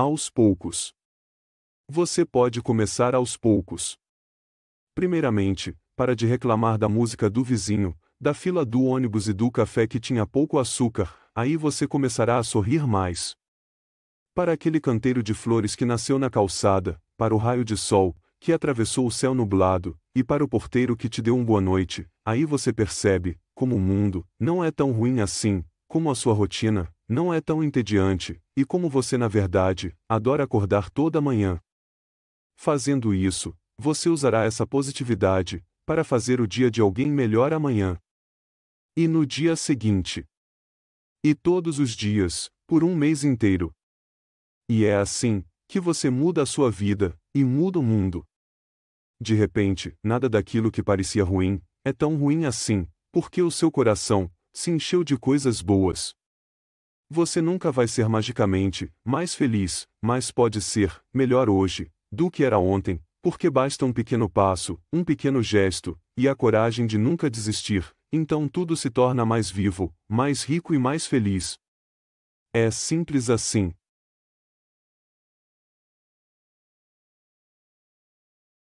Aos poucos. Você pode começar aos poucos. Primeiramente, para de reclamar da música do vizinho, da fila do ônibus e do café que tinha pouco açúcar, aí você começará a sorrir mais. Para aquele canteiro de flores que nasceu na calçada, para o raio de sol, que atravessou o céu nublado, e para o porteiro que te deu um boa noite, aí você percebe, como o mundo, não é tão ruim assim, como a sua rotina, não é tão entediante, e como você, na verdade, adora acordar toda manhã. Fazendo isso, você usará essa positividade para fazer o dia de alguém melhor amanhã. E no dia seguinte. E todos os dias, por um mês inteiro. E é assim que você muda a sua vida e muda o mundo. De repente, nada daquilo que parecia ruim é tão ruim assim, porque o seu coração se encheu de coisas boas. Você nunca vai ser magicamente mais feliz, mas pode ser melhor hoje do que era ontem, porque basta um pequeno passo, um pequeno gesto, e a coragem de nunca desistir, então tudo se torna mais vivo, mais rico e mais feliz. É simples assim.